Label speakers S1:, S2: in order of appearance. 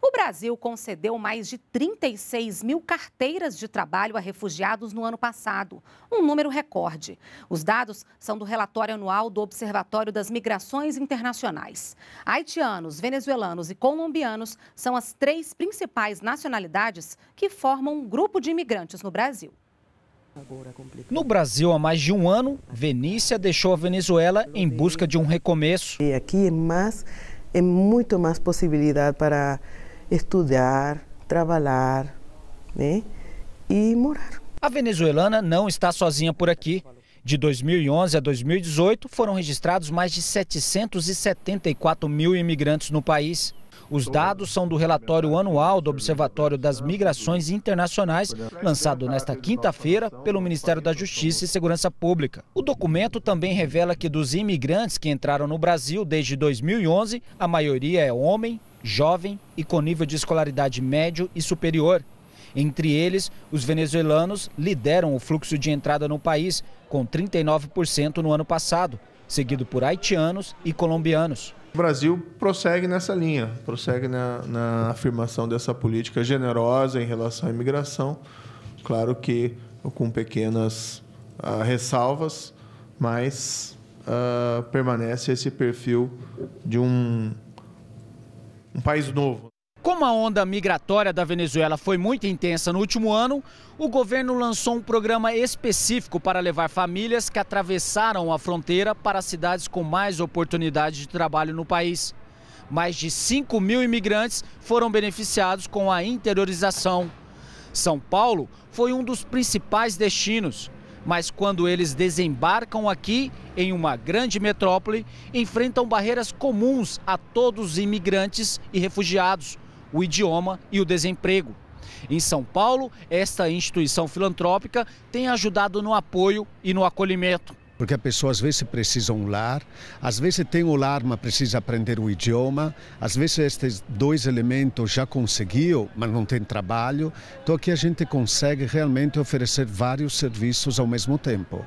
S1: O Brasil concedeu mais de 36 mil carteiras de trabalho a refugiados no ano passado, um número recorde. Os dados são do relatório anual do Observatório das Migrações Internacionais. Haitianos, venezuelanos e colombianos são as três principais nacionalidades que formam um grupo de imigrantes no Brasil.
S2: É no Brasil, há mais de um ano, Venícia deixou a Venezuela em busca de um recomeço. E aqui é mais, é muito mais possibilidade para
S1: estudar, trabalhar né? e morar.
S2: A venezuelana não está sozinha por aqui. De 2011 a 2018, foram registrados mais de 774 mil imigrantes no país. Os dados são do relatório anual do Observatório das Migrações Internacionais, lançado nesta quinta-feira pelo Ministério da Justiça e Segurança Pública. O documento também revela que dos imigrantes que entraram no Brasil desde 2011, a maioria é homem, jovem e com nível de escolaridade médio e superior. Entre eles, os venezuelanos lideram o fluxo de entrada no país, com 39% no ano passado, seguido
S3: por haitianos e colombianos. O Brasil prossegue nessa linha, prossegue na, na afirmação dessa política generosa em relação à imigração. Claro que com pequenas uh, ressalvas, mas uh, permanece esse perfil de um um país novo.
S2: Como a onda migratória da Venezuela foi muito intensa no último ano, o governo lançou um programa específico para levar famílias que atravessaram a fronteira para cidades com mais oportunidades de trabalho no país. Mais de 5 mil imigrantes foram beneficiados com a interiorização. São Paulo foi um dos principais destinos mas quando eles desembarcam aqui, em uma grande metrópole, enfrentam barreiras comuns a todos os imigrantes e refugiados: o idioma e o desemprego. Em São Paulo, esta instituição filantrópica tem ajudado no apoio e no acolhimento
S3: porque a pessoa às vezes precisa um lar, às vezes tem o lar, mas precisa aprender o idioma, às vezes estes dois elementos já conseguiu, mas não tem trabalho. Então aqui a gente consegue realmente oferecer vários serviços ao mesmo tempo.